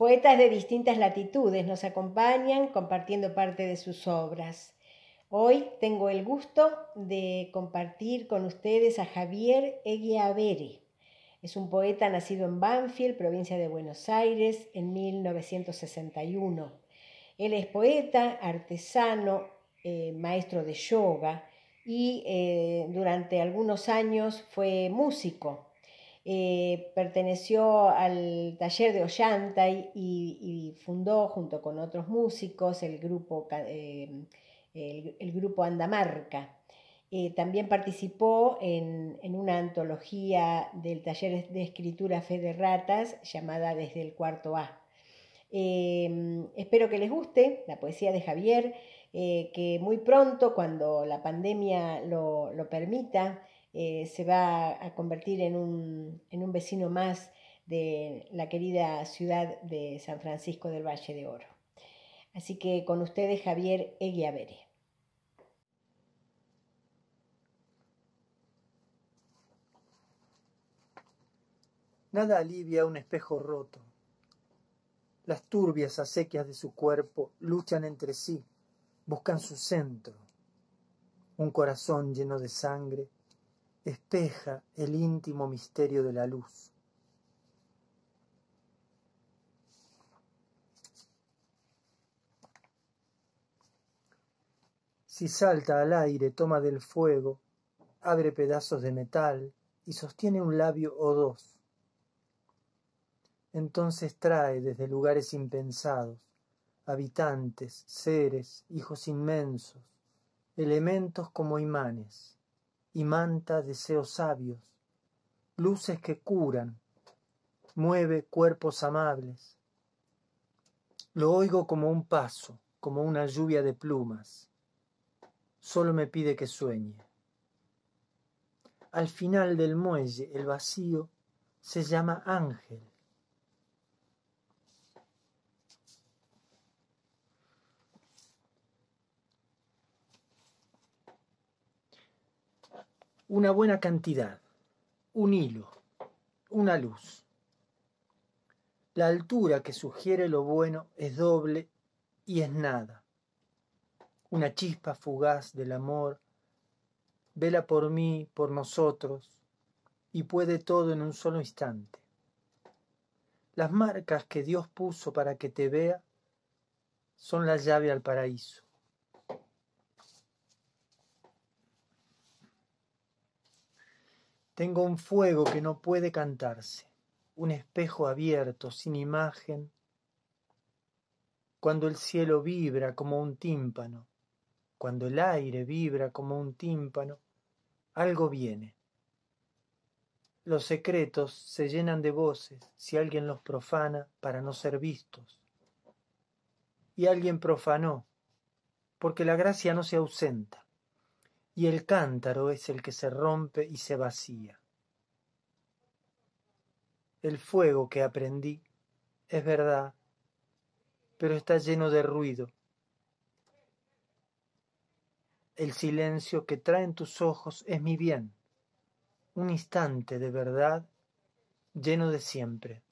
Poetas de distintas latitudes nos acompañan compartiendo parte de sus obras. Hoy tengo el gusto de compartir con ustedes a Javier Eguiavere. Es un poeta nacido en Banfield, provincia de Buenos Aires, en 1961. Él es poeta, artesano, eh, maestro de yoga y eh, durante algunos años fue músico. Eh, perteneció al taller de Ollanta y, fundó junto con otros músicos el grupo, eh, Andamarca. Eh, también participó en, una antología del taller de escritura Fe de Ratas llamada Desde el Cuarto A. espero que les guste la poesía de Javier, que muy pronto, cuando la pandemia lo, lo permita, eh, se va a convertir en un, en un vecino más de la querida ciudad de San Francisco del Valle de Oro. Así que con ustedes Javier Eguiavere. Nada alivia un espejo roto. Las turbias acequias de su cuerpo luchan entre sí, buscan su centro. Un corazón lleno de sangre espeja el íntimo misterio de la luz. Si salta al aire, toma del fuego, abre pedazos de metal y sostiene un labio o dos. Entonces trae desde lugares impensados, habitantes, seres, hijos inmensos, elementos como imanes y manta deseos sabios, luces que curan, mueve cuerpos amables. Lo oigo como un paso, como una lluvia de plumas. Solo me pide que sueñe. Al final del muelle, el vacío, se llama ángel una buena cantidad, un hilo, una luz. La altura que sugiere lo bueno es doble y es nada. Una chispa fugaz del amor, vela por mí, por nosotros, y puede todo en un solo instante. Las marcas que Dios puso para que te vea son la llave al paraíso. Tengo un fuego que no puede cantarse, un espejo abierto, sin imagen, cuando el cielo vibra como un tímpano, cuando el aire vibra como un tímpano, algo viene. Los secretos se llenan de voces si alguien los profana para no ser vistos. Y alguien profanó, porque la gracia no se ausenta y el cántaro es el que se rompe y se vacía. El fuego que aprendí es verdad, pero está lleno de ruido. El silencio que traen tus ojos es mi bien, un instante de verdad lleno de siempre.